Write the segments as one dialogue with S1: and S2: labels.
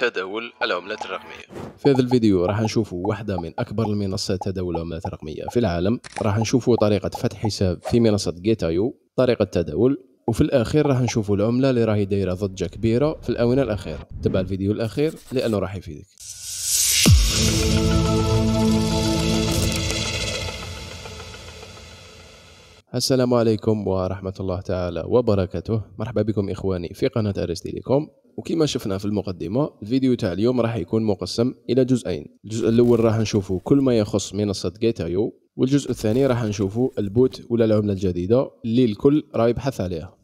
S1: تداول العملات الرقمية في هذا الفيديو راح نشوفوا واحدة من أكبر المنصات تداول العملات الرقمية في العالم راح نشوفوا طريقة فتح حساب في منصة جيتايو طريقة تداول وفي الأخير راح نشوفوا العملة اللي راهي دايرة ضجة كبيرة في الآونة الأخيرة تابع الفيديو الأخير لأنه راح يفيدك السلام عليكم ورحمة الله تعالى وبركاته مرحبا بكم إخواني في قناة أرستي لكم وكما شفنا في المقدمة الفيديو تاع اليوم راح يكون مقسم إلى جزئين الجزء الأول راح نشوفه كل ما يخص منصة جيتايو والجزء الثاني راح نشوفه البوت ولا العملة الجديدة اللي الكل راه يبحث عليها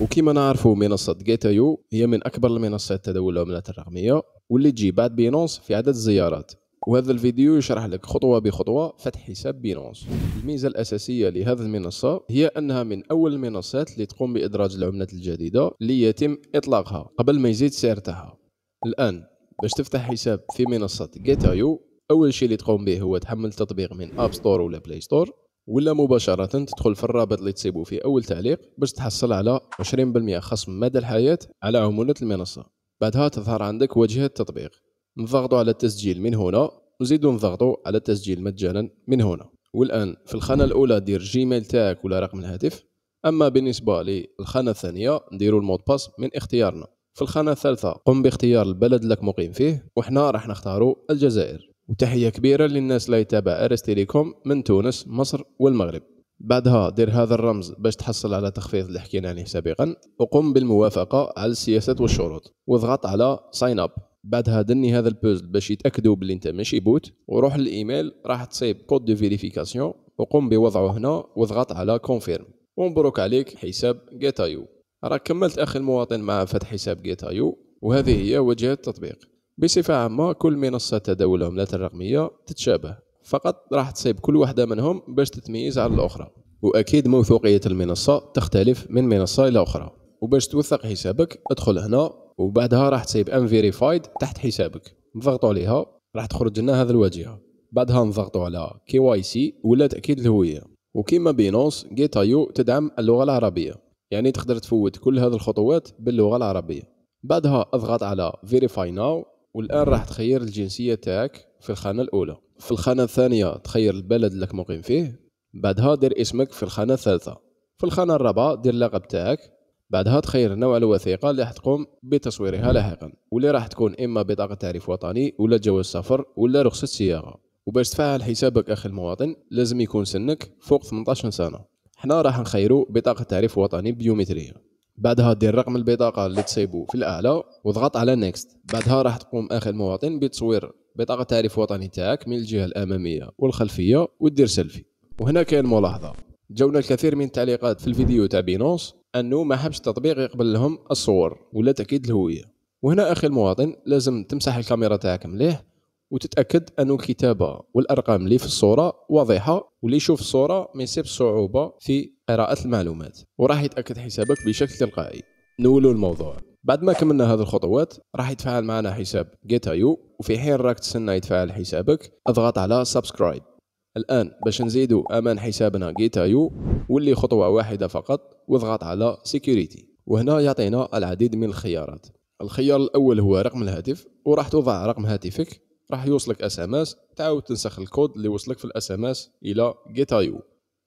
S1: وكما نعرفوا منصة جيتايو هي من أكبر المنصات تداول العملات الرقمية واللي تجي بعد بينونس في عدد الزيارات وهذا الفيديو يشرح لك خطوة بخطوة فتح حساب بينانس الميزة الأساسية لهذه المنصة هي أنها من أول المنصات اللي تقوم بإدراج العملات الجديدة ليتم إطلاقها قبل ما يزيد سعرها تاعها الآن باش تفتح حساب في منصة جيتايو أول شيء اللي تقوم به هو تحمل تطبيق من أب ستور ولا بلاي ستور ولا مباشرة تدخل في الرابط اللي تسيبه في أول تعليق باش تحصل على 20% خصم مدى الحياة على عمولة المنصة بعدها تظهر عندك واجهة التطبيق نضغطوا على التسجيل من هنا نزيدوا نضغطوا على التسجيل مجانا من هنا والان في الخانه الاولى دير جيميل تاعك ولا رقم الهاتف اما بالنسبه للخانه الثانيه نديروا المود باس من اختيارنا في الخانه الثالثه قم باختيار البلد لك مقيم فيه وحنا راح نختاروا الجزائر وتحيه كبيره للناس اللي يتابع ارس تيليكوم من تونس مصر والمغرب بعدها دير هذا الرمز باش تحصل على تخفيض اللي حكينا عليه سابقا وقم بالموافقه على السياسات والشروط واضغط على ساين اب بعدها دني هذا البوزل باش يتاكدوا باللي انت ماشي بوت وروح للايميل راح تصيب كود دو فيريفيكاسيون وقم بوضعه هنا واضغط على كونفيرم ومبروك عليك حساب جيتايو راك كملت اخي المواطن مع فتح حساب جيتايو وهذه هي وجهه التطبيق بصفه عامه كل منصات تداول العملات الرقميه تتشابه فقط راح تصيب كل واحده منهم باش تتميز على الاخرى واكيد موثوقيه المنصه تختلف من منصه الى اخرى وباش توثق حسابك ادخل هنا وبعدها راح تسيب ان فيريفايد تحت حسابك نضغطوا عليها راح تخرج لنا هذه الواجهه بعدها نضغطوا على كي واي سي ولا تاكيد الهويه وكيما بينونس جيتايو تدعم اللغه العربيه يعني تقدر تفوت كل هذه الخطوات باللغه العربيه بعدها اضغط على فيريفاي ناو والان راح تخير الجنسيه تاعك في الخانه الاولى في الخانه الثانيه تخير البلد اللي مقيم فيه بعدها دير اسمك في الخانه الثالثه في الخانه الرابعه دير اللقب تاعك بعدها تخير نوع الوثيقة اللي راح تقوم بتصويرها لاحقا واللي راح تكون إما بطاقة تعريف وطني ولا جواز سفر ولا رخصة سياقة وباش تفعل حسابك أخي المواطن لازم يكون سنك فوق 18 سنة حنا راح نخيرو بطاقة تعريف وطني بيومترية بعدها دير رقم البطاقة اللي تصيبو في الأعلى وضغط على نيكست بعدها راح تقوم أخي المواطن بتصوير بطاقة تعريف وطني تاعك من الجهة الأمامية والخلفية ودير سيلفي وهنا كاين ملاحظة جونا الكثير من التعليقات في الفيديو تاع بينونس انه ما حبش تطبيق يقبل لهم الصور ولا تاكيد الهويه وهنا اخي المواطن لازم تمسح الكاميرا تاعك مليح وتتاكد انه الكتابه والارقام اللي في الصوره واضحه واللي يشوف الصوره ما يصيب صعوبه في قراءه المعلومات وراح يتاكد حسابك بشكل تلقائي نولوا الموضوع بعد ما كملنا هذه الخطوات راح يتفاعل معنا حساب جيتايو وفي حين راك تستنى يتفاعل حسابك اضغط على سبسكرايب الان باش نزيدو امان حسابنا جيتايو واللي خطوه واحده فقط واضغط على سيكوريتي وهنا يعطينا العديد من الخيارات الخيار الاول هو رقم الهاتف وراح توضع رقم هاتفك راح يوصلك اس ام اس تعاود تنسخ الكود اللي وصلك في الاس ام اس الى جيتايو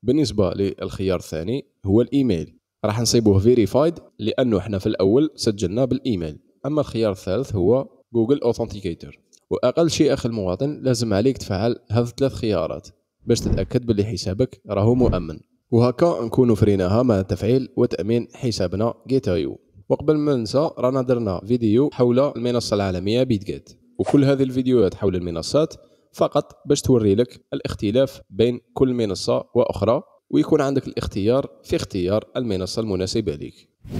S1: بالنسبه للخيار الثاني هو الايميل راح نصيبوه فيريفايد لانه احنا في الاول سجلنا بالايميل اما الخيار الثالث هو جوجل اوثنتيكيتر واقل شيء اخي المواطن لازم عليك تفعل هذه الثلاث خيارات باش تتاكد باللي حسابك راهو مؤمن وهكا نكونوا فريناها مع تفعيل وتامين حسابنا جيتايو وقبل ما ننسى رانا درنا فيديو حول المنصه العالميه بيتجيت وكل هذه الفيديوهات حول المنصات فقط باش توري لك الاختلاف بين كل منصه واخرى ويكون عندك الاختيار في اختيار المنصه المناسبه لك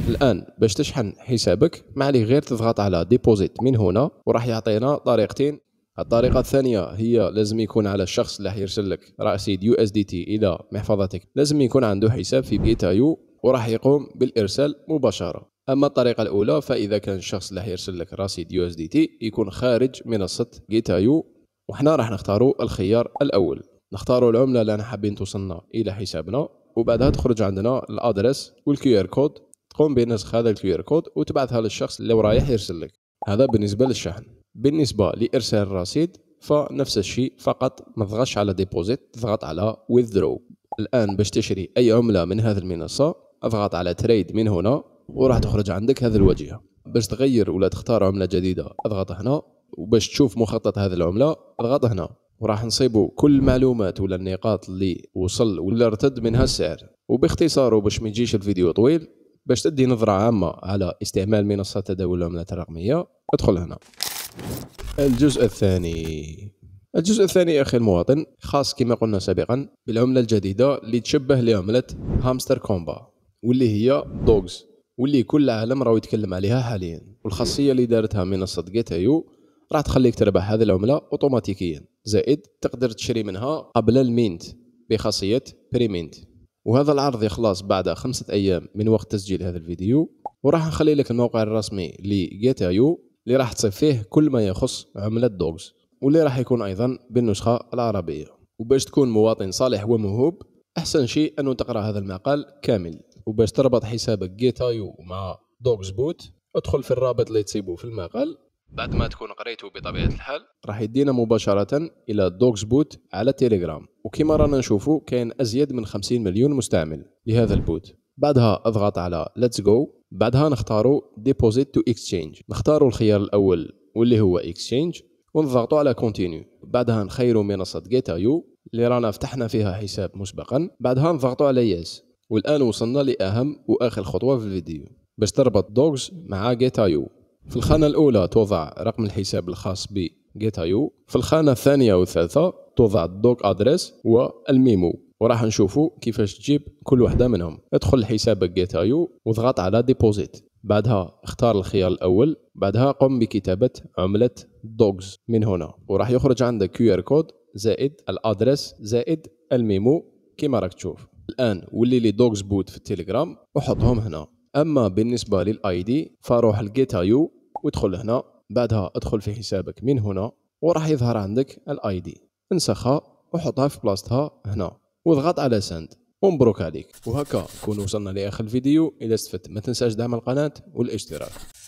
S1: الان باش تشحن حسابك ما عليه غير تضغط على ديبوزيت من هنا وراح يعطينا طريقتين الطريقه الثانيه هي لازم يكون على الشخص اللي حيرسل لك رصيد يو اس دي تي الى محفظتك لازم يكون عنده حساب في يو وراح يقوم بالارسال مباشره اما الطريقه الاولى فاذا كان الشخص اللي حيرسل لك رصيد يو اس دي تي يكون خارج منصه يو وحنا راح نختاروا الخيار الاول نختاروا العمله اللي انا حابين توصلنا الى حسابنا وبعدها تخرج عندنا الادرس والكيو ار كود تقوم بنسخ هذا الكيو ار كود وتبعثها للشخص اللي رايح يرسل لك هذا بالنسبه للشحن بالنسبه لارسال الرصيد فنفس الشيء فقط ما تضغطش على ديبوزيت تضغط على withdraw الان باش تشري اي عمله من هذه المنصه اضغط على تريد من هنا وراح تخرج عندك هذه الواجهه باش تغير ولا تختار عمله جديده اضغط هنا وباش تشوف مخطط هذه العمله اضغط هنا وراح نصيبوا كل المعلومات ولا النقاط اللي وصل ولا ارتد منها السعر وباختصار وباش ما يجيش الفيديو طويل باش تدي نظره عامه على استعمال منصه تداول العملات الرقميه ادخل هنا الجزء الثاني الجزء الثاني يا اخي المواطن خاص كما قلنا سابقا بالعمله الجديده اللي تشبه لعمله هامستر كومبا واللي هي دوغز واللي كل العالم راهو يتكلم عليها حاليا والخاصيه اللي دارتها منصه ايو راح تخليك تربح هذه العمله اوتوماتيكيا زائد تقدر تشري منها قبل المينت بخاصيه بريمينت وهذا العرض يخلص بعد خمسة أيام من وقت تسجيل هذا الفيديو وراح نخلي لك الموقع الرسمي لجيتايو اللي راح تصيب فيه كل ما يخص عملة دوغز واللي راح يكون أيضا بالنسخة العربية وباش تكون مواطن صالح وموهوب أحسن شيء أنه تقرأ هذا المقال كامل وباش تربط حسابك جيتايو مع دوغز بوت ادخل في الرابط اللي تسيبه في المقال بعد ما تكون قريته بطبيعة الحال راح يدينا مباشرة إلى دوغز بوت على تيليجرام وكما رانا نشوفو كاين أزيد من 50 مليون مستعمل لهذا البوت بعدها اضغط على ليتس جو بعدها نختاروا ديبوزيت تو اكسشينج نختاروا الخيار الاول واللي هو اكسشينج ونضغطوا على كونتينيو بعدها نخيروا منصه يو اللي رانا فتحنا فيها حساب مسبقا بعدها نضغطوا على يس والان وصلنا لاهم واخر خطوه في الفيديو باش تربط دوغز مع يو في الخانه الاولى توضع رقم الحساب الخاص ب يو في الخانه الثانيه والثالثه توضع الدوك ادريس والميمو وراح نشوفوا كيفاش تجيب كل وحده منهم ادخل لحسابك جيت ايو واضغط على ديبوزيت بعدها اختار الخيار الاول بعدها قم بكتابه عمله دوجز من هنا وراح يخرج عندك كيو ار كود زائد الادرس زائد الميمو كما راك تشوف الان ولي لي دوجز بوت في التليجرام وحطهم هنا اما بالنسبه للاي دي فروح لجيت ايو وادخل هنا بعدها ادخل في حسابك من هنا وراح يظهر عندك الاي دي انسخها وحطها في بلاصتها هنا واضغط على سند ومبروك عليك وهكا نكون وصلنا لاخر الفيديو اذا استفدت ما تنساش دعم القناه والاشتراك